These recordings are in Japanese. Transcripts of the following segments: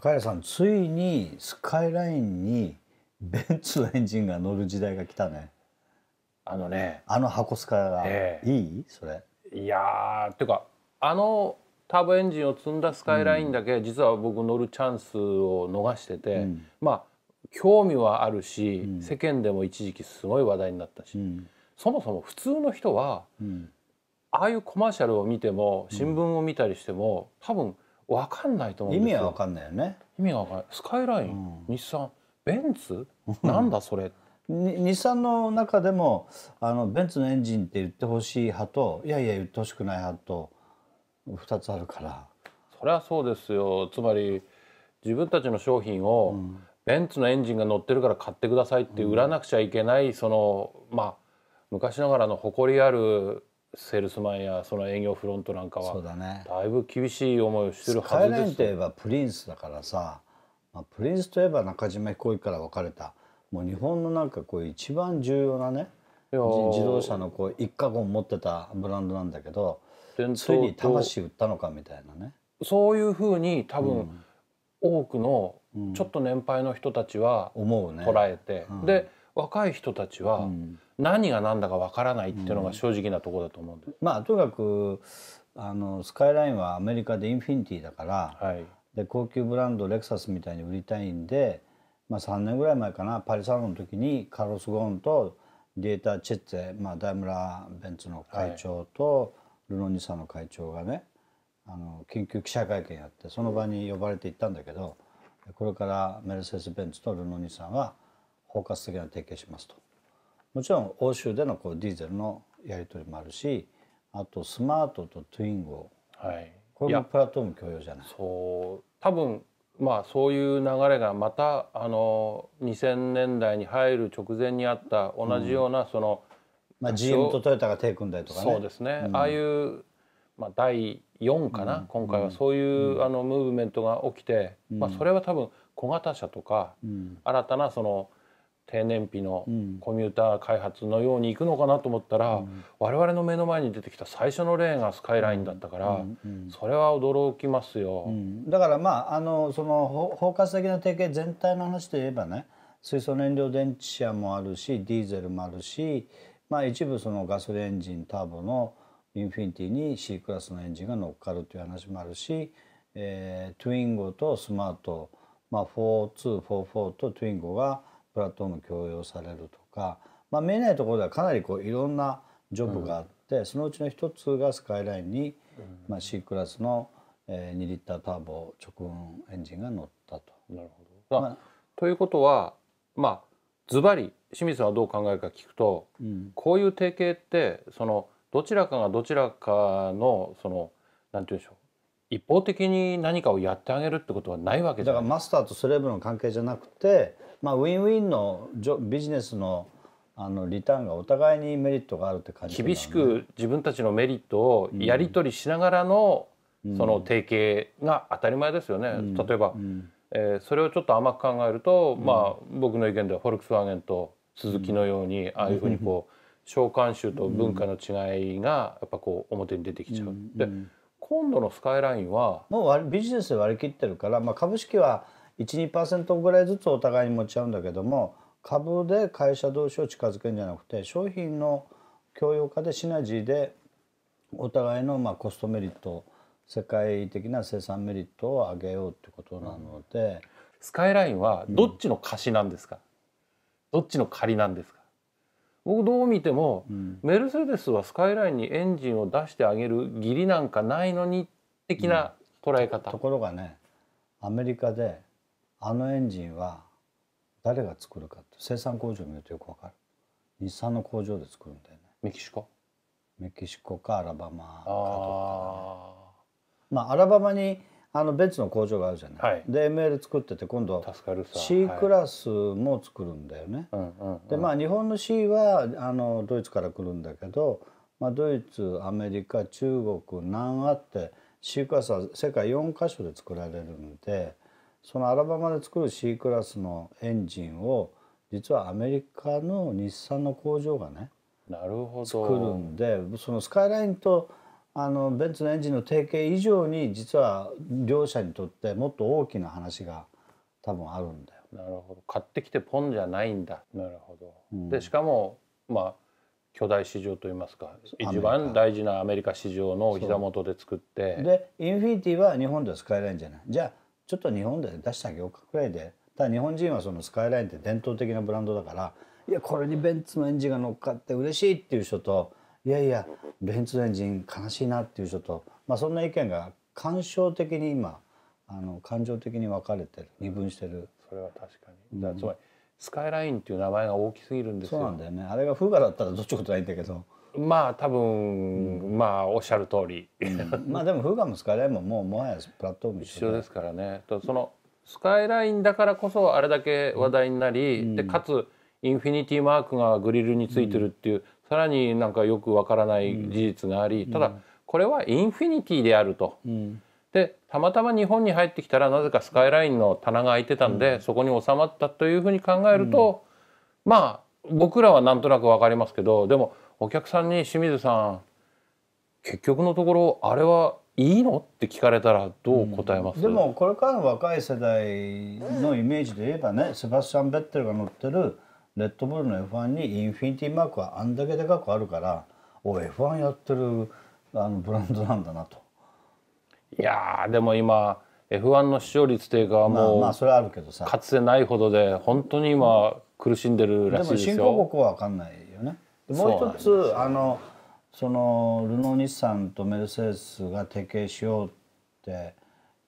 高谷さんついにスカイラインにベンツのエンジンが乗る時代が来たねあのねあの箱スカが、いいそれいやっていうかあのターボエンジンを積んだスカイラインだけ、うん、実は僕乗るチャンスを逃してて、うん、まあ興味はあるし、うん、世間でも一時期すごい話題になったし、そもそも普通の人は、ああいうコマーシャルを見ても新聞を見たりしても多分分かんないと思うんですよ意味は分かんないよね意味が分かんないスカイライン、うん、日産ベンツなんだそれ 日産の中でもあのベンツのエンジンって言ってほしい派といやいや言ってほしくない派と2つあるからそれはそうですよつまり自分たちの商品を、うん、ベンツのエンジンが乗ってるから買ってくださいって売らなくちゃいけない、うん、そのまあ昔ながらの誇りあるセールスマンやその営業フロントなんかはそうだ,、ね、だいぶ厳しい思いをしてるはずですスといえばプリンスだからさ、まあ、プリンスといえば中島飛行機から別れたもう日本のなんかこう一番重要なね自動車のこう一過後持ってたブランドなんだけどついに魂売ったのかみたいなねそういうふうに多分、うん、多くのちょっと年配の人たちは捉えて、うんねうん、で若い人たちは、うん何が何だかわからないっていうのが正直なところだと思うんで、うん、まあとにかくあのスカイラインはアメリカでインフィニティだから、はい、で高級ブランドレクサスみたいに売りたいんで、まあ、3年ぐらい前かなパリサロンの時にカロス・ゴーンとデータ・チェッツェ、まあ、ダイムラー・ベンツの会長と、ルノニサの会長がねあの緊急記者会見やってその場に呼ばれて行ったんだけどこれからメルセデス・ベンツとルノニサは包括的な提携しますと。もちろん欧州でのこうディーゼルのやり取りもあるしあとスマートとトゥインゴ、はい、これもプラットフォーム共用じゃないそう多分まあそういう流れがまたあの2000年代に入る直前にあった同じようなその、うん、まあ、GM とトヨタが手組んだりとかねそうですね、うん、ああいう、まあ、第4かな、うん、今回はそういう、あのムーブメントが起きて、まあ、それは多分小型車とか、新たなその低燃費のコミューター開発のようにいくのかなと思ったら、うん、我々の目の前に出てきた最初の例がスカイラインだったから、うん、それは驚きますよ、うん、だからまああのその包括的な提携全体の話といえばね水素燃料電池車もあるしディーゼルもあるし、まあ、一部そのガソリンエンジンターボのインフィニティに C クラスのエンジンが乗っかるという話もあるし、えー、トゥインゴとスマート、まあ、4244とトゥインゴがプラットフォーム共用されるとか、まあ、見えないところではかなりこういろんなジョブがあって、そのうちの一つがスカイラインに、まあ、C クラスの、え2リッターターボ直噴エンジンが乗ったと。なるほど、まあ、ということはまあズバリ清水さんはどう考えるか聞くと、うん、こういう提携ってそのどちらかがどちらかのそのなんて言うんでしょう一方的に何かをやってあげるってことはないわけじゃだからマスターとスレーブの関係じゃなくて、まあ、ウィンウィンのジョビジネスのあのリターンがお互いにメリットがあるって感じね厳しく自分たちのメリットをやり取りしながらのその提携が当たり前ですよね、例えば、えーそれをちょっと甘く考えると、まあ僕の意見ではフォルクスワーゲンとスズキのように、ああいうふうにこう召喚集と文化の違いがやっぱこう表に出てきちゃう。で今度のスカイラインはもうビジネスで割り切ってるから、まあ、株式は12%ぐらいずつお互いに持ち合うんだけども株で会社同士を近づけるんじゃなくて商品の共用化でシナジーでお互いのまあコストメリット世界的な生産メリットを上げようってことなので、うん、スカイラインはどっちの貸しなんですか、うん、どっちの借りなんですか僕どう見ても、うん、メルセデスはスカイラインにエンジンを出してあげる義理なんかないのに的な捉え方、うん、ところがねアメリカであのエンジンは誰が作るかって生産工場見るとよくわかる日産の工場で作るんだよねメキシコメキシコかアラバマかとか、ね、まあアラバマにあのベンツの工場があるじゃない、はい、で ML 作ってて今度 C クラスも作るんだよね、はい、でまあ日本の C はあのドイツから来るんだけど、まあ、ドイツアメリカ中国南アって C クラスは世界4か所で作られるんでそのアラバマで作る C クラスのエンジンを実はアメリカの日産の工場がねなるほど作るんでそのスカイラインとあのベンツのエンジンの提携以上に実は両者にとってもっと大きな話が多分あるんだよ。なるほど買ってきてポンじゃないんだ。なるほど、うん、でしかもまあ巨大市場といいますか一番大事なアメリカ市場の膝元で作ってでインフィニティは日本では使えないんじゃないじゃあちょっと日本で出してあげようかくらいでただ日本人はそのスカイラインって伝統的なブランドだからいやこれにベンツのエンジンが乗っかって嬉しいっていう人といやいやベンツエンジン悲しいなっていう人と、まあ、そんな意見が感傷的に今あの感情的に分かれてる二分してるそれは確かにだかつまり、うん、スカイラインっていう名前が大きすぎるんですよそうなんだよねあれがフーガだったらどっちことないんだけどまあ多分、うん、まあおっしゃる通り、うん、まあでもフーガもスカイラインももうもはやプラットフォーム一緒ですからねとそのスカイラインだからこそあれだけ話題になり、でかつインフィニティマークがグリルについてるっていう、さらになんかよくわからない事実があり、ただこれはインフィニティであると。でたまたま日本に入ってきたらなぜかスカイラインの棚が開いてたんで、そこに収まったというふうに考えると、まあ僕らはなんとなくわかりますけどでもお客さんに清水さん結局のところあれはいいのって聞かれたらどう答えます、うん、でもこれからの若い世代のイメージで言えばねセバスチャン・ベッテルが乗ってるネットボールの F1 にインフィニティマークはあんだけでかくあるからお F1 やってるあのブランドなんだなと。いやでも今 F1 の視聴率低いうかもう、まあ、それあるけどさかつてないほどで本当に今苦しんでるらしいですよ。でも新興国は分かんないよね。もう一つあのそのルノー日産とメルセデスが提携しようって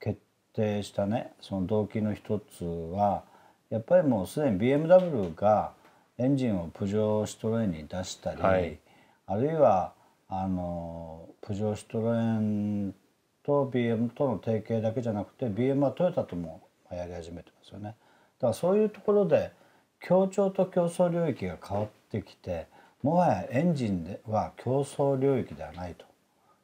決定したねその動機の一つはやっぱりもうすでに BMW がエンジンをプジョーシュトロエンに出したり、はい、あるいはあのプジョーシュトロエンと BM との提携だけじゃなくて BM はトヨタともやり始めてますよね。だからそういうところで協調と競争領域が変わってきてもはやエンジンでは競争領域ではないと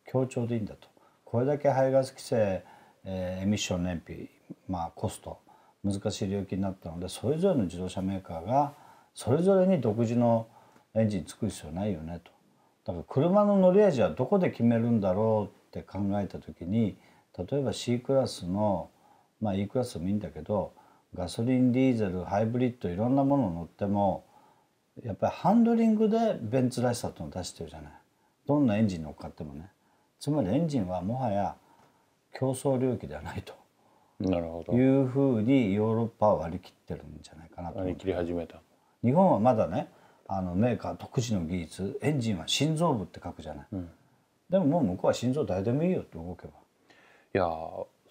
協調でいいんだとこれだけ排ガス規制、えー、エミッション燃費、まあ、コスト難しい領域になったのでそれぞれの自動車メーカーがそれぞれに独自のエンジン作る必要ないよねと。だから車の乗り味はどこで決めるんだろうって考えた時に例えば C クラスの、まあ、E クラスもいいんだけどガソリンディーゼルハイブリッドいろんなもの乗ってもやっぱりハンドリングでベンツらしさとの出してるじゃないどんなエンジン乗っかってもねつまりエンジンはもはや競争領域ではないとというふうにヨーロッパは割り切ってるんじゃないかなと割り切り始めた日本はまだねあのメーカー独自の技術エンジンは心臓部って書くじゃない、うん、でももう向こうは心臓誰でもいいよって動けばいや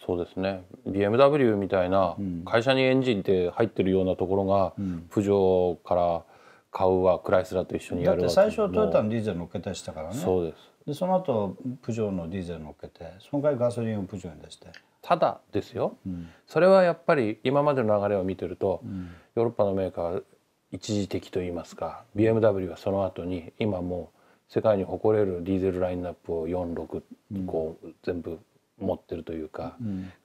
そうですね BMW みたいな会社にエンジンって入ってるようなところが、浮上から買うはクライスラーと一緒にやるだって最初はトヨタのディーゼル乗っけたりしたからねそうですでその後プジョーのディーゼル乗っけてその回ガソリンをプジョーに出してただですよ、うん、それはやっぱり今までの流れを見てると、うん、ヨーロッパのメーカーは一時的といいますか BMW はその後に今もう世界に誇れるディーゼルラインナップを46、こう全部持ってるというか、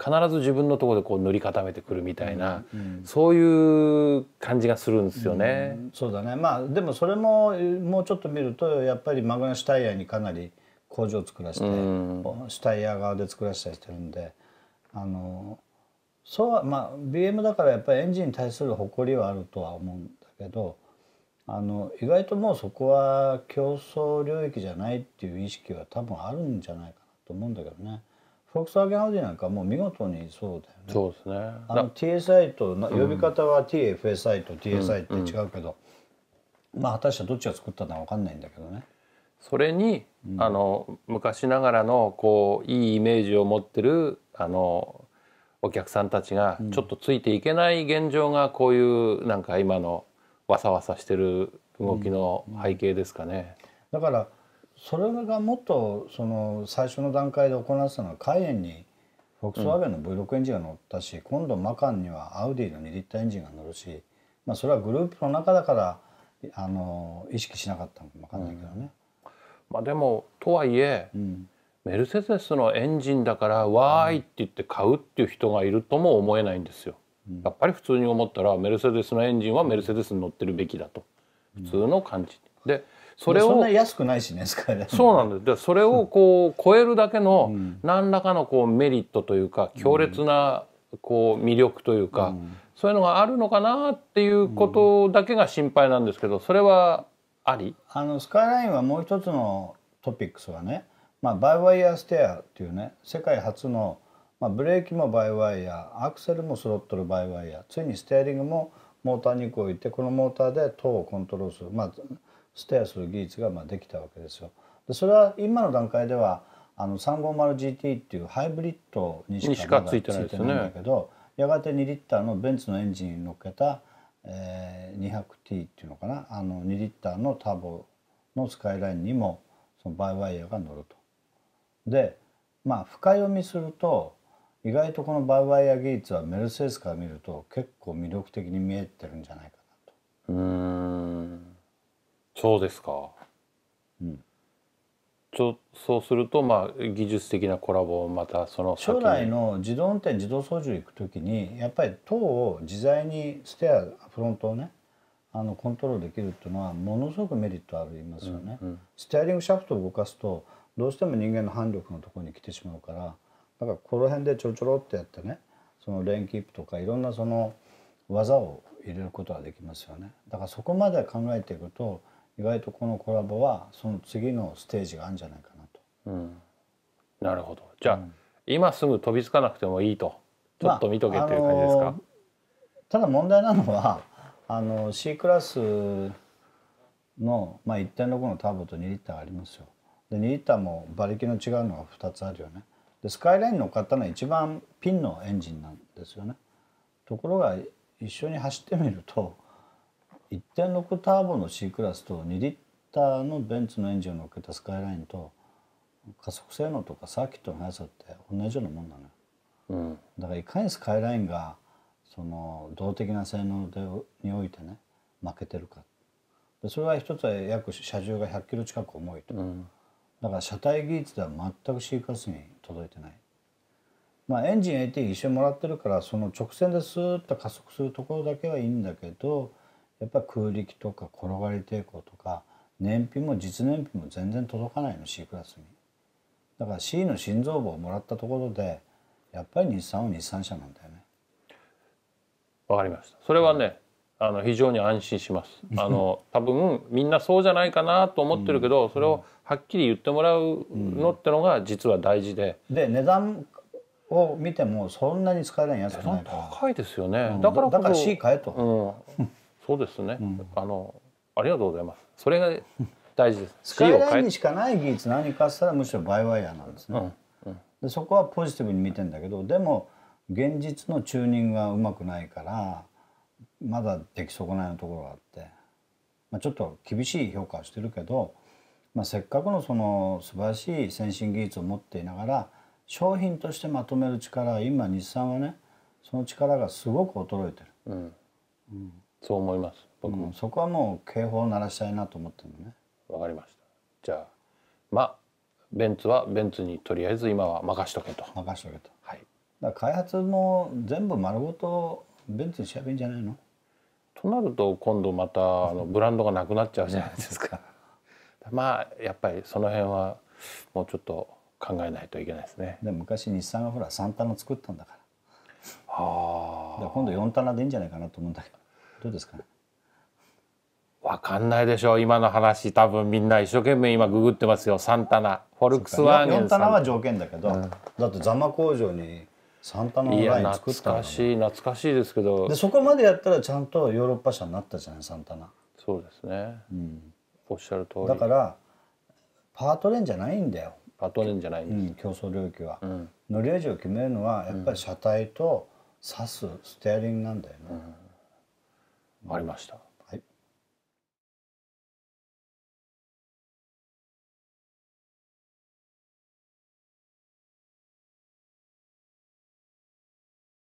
必ず自分のところでこう塗り固めてくるみたいな、そういう感じがするんですよね。そうだねまあでもそれももうちょっと見るとやっぱりマグナシュタイヤにかなり工場を作らせて、シュタイヤ側で作らせたりしてるんで。あのそうはまあ BM だからやっぱりエンジンに対する誇りはあるとは思うんだけどあの意外ともうそこは競争領域じゃないっていう意識は多分あるんじゃないかなと思うんだけどね。フォークスワーゲンアウディなんかもう見事にそうだよね。そうですね。あの TSI と、呼び方は TFSI と TSI って違うけど、うんうん、まあ果たしてどっちが作ったのかわかんないんだけどね。それに、うん、あの昔ながらのこういいイメージを持ってるあのお客さんたちがちょっとついていけない現状がこういうなんか今のわさわさしてる動きの背景ですかね。だからそれがもっとその最初の段階で行われてたのはカイエンにフォックスワーゲンの V6 エンジンが乗ったし、うん、今度マカンにはアウディの2リッターエンジンが乗るし、まあ、それはグループの中だからあの意識しなかったのかも分かんないけどね。うん、まあ、でもとはいえ、うんメルセデスのエンジンだから「わーい」って言って買うっていう人がいるとも思えないんですよ。やっぱり普通に思ったらメルセデスのエンジンはメルセデスに乗ってるべきだと普通の感じでそれをそんな安くないしねスカイラそうなんですでそれをこう超えるだけの何らかのこうメリットというか強烈なこう魅力というか、そういうのがあるのかなっていうことだけが心配なんですけどそれはありあのスカイラインはもう一つのトピックスはねまあ、バイワイヤーステアっていうね世界初の、まあ、ブレーキもバイワイヤーアクセルもスロットルバイワイヤーついにステアリングもモーターに個置いてこのモーターで塔をコントロールする、まあ、ステアする技術がまあできたわけですよ。でそれは今の段階ではあの 350GT っていうハイブリッドにしかついてないんだけど、ね、やがて2リッターのベンツのエンジンに乗っけた、えー、200T っていうのかなあの2リッターのターボのスカイラインにもそのバイワイヤーが乗ると。でまあ深読みすると意外とこのバウワイア・ゲイツはメルセデスから見ると結構魅力的に見えてるんじゃないかなと。うんそうですか。うん、ちょそうするとまあ技術的なコラボをまたその将来の自動運転自動操縦行く時にやっぱり塔を自在にステアフロントをねあのコントロールできるっていうのはものすごくメリットありますよね。うんうん、ステアリングシャフトを動かすとどうしても人間の反力のところに来てしまうからだからこの辺でちょろちょろってやってねそのレーンキープとかいろんなその技を入れることはできますよねだからそこまで考えていくと意外とこのコラボはその次のステージがあるんじゃないかなと。うん、なるほどじゃあ、うん、今すぐ飛びつかなくてもいいとちょっと見とけっていう感じですか、まあ、ただ問題なのはあの C クラスの、まあ、一点六のターボと2リッターありますよ。で2リッターも馬力の違うのが2つあるよねでスカイライン乗っかったのは一番ピンのエンジンなんですよねところが一緒に走ってみると1.6ターボの C クラスと2リッターのベンツのエンジンを乗っけたスカイラインと加速性能とかサーキットの速さって同じようなもんだね、うん、だからいかにスカイラインがその動的な性能でにおいてね負けてるかでそれは一つは約車重が100キロ近く重いと、うん、だから車体技術では全くシーカスに届いてない。まあ、エンジン AT 一緒にもらってるからその直線でスーッと加速するところだけはいいんだけどやっぱ空力とか転がり抵抗とか燃費も実燃費も全然届かないの C クラスにだから C の心臓部をもらったところでやっぱり日産は日産車なんだよねわかりましたそれはね、あの非常に安心します。あの多分みんなそうじゃないかなと思ってるけど、それをはっきり言ってもらうのってのが実は大事で。で値段を見てもそんなに使えないやつ高いですよね。だからだから C 買えと。うん、そうですね。あのありがとうございます。それが大事です。スカイラインにしかない技術何かしたらむしろバイワイヤーなんですね。でそこはポジティブに見てんだけどでも現実のチューニングがうまくないから。まだ出来損ないのところがあって、まあ、ちょっと厳しい評価はしてるけど、まあ、せっかくのその素晴らしい先進技術を持っていながら商品としてまとめる力今日産はねその力がすごく衰えてる、うんうん、そう思います僕も、うん、そこはもう警報を鳴らしたいなと思ってるのねわかりましたじゃあまあベンツはベンツにとりあえず今は任しとけと任しとけとはいだ開発も全部丸ごとベンツにしちゃえばいいんじゃないのとなると今度またあのブランドがなくなっちゃうじゃないですか まあやっぱりその辺はもうちょっと考えないといけないですねで昔日産がほら3棚作ったんだからああ今度4棚でいいんじゃないかなと思うんだけどどうですかねわかんないでしょう今の話多分みんな一生懸命今ググってますよ3棚フォルクスワーゲン4棚は条件だけど、うん、だって座間工場にサンタナのライン作った懐かしい懐かしいですけどでそこまでやったらちゃんとヨーロッパ車になったじゃないサンタナそうですね、うん、おっしゃる通りだからパートレーンじゃないんだよパートレーンじゃないんです、うん、競争領域は、うん、乗り味を決めるのはやっぱり車体と指すステアリングなんだよね、うん、ありました